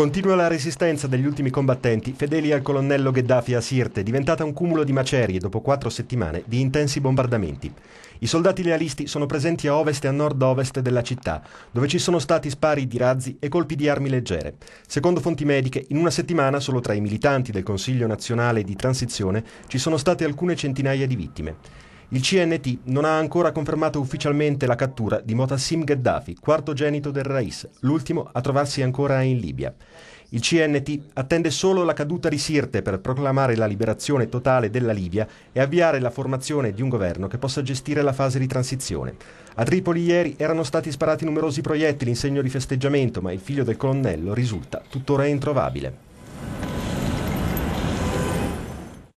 Continua la resistenza degli ultimi combattenti, fedeli al colonnello Gheddafi a Sirte, diventata un cumulo di macerie dopo quattro settimane di intensi bombardamenti. I soldati lealisti sono presenti a ovest e a nord-ovest della città, dove ci sono stati spari di razzi e colpi di armi leggere. Secondo fonti mediche, in una settimana solo tra i militanti del Consiglio nazionale di transizione ci sono state alcune centinaia di vittime. Il CNT non ha ancora confermato ufficialmente la cattura di Motassim Gheddafi, quarto genito del Rais, l'ultimo a trovarsi ancora in Libia. Il CNT attende solo la caduta di Sirte per proclamare la liberazione totale della Libia e avviare la formazione di un governo che possa gestire la fase di transizione. A Tripoli ieri erano stati sparati numerosi proiettili in segno di festeggiamento, ma il figlio del colonnello risulta tuttora introvabile.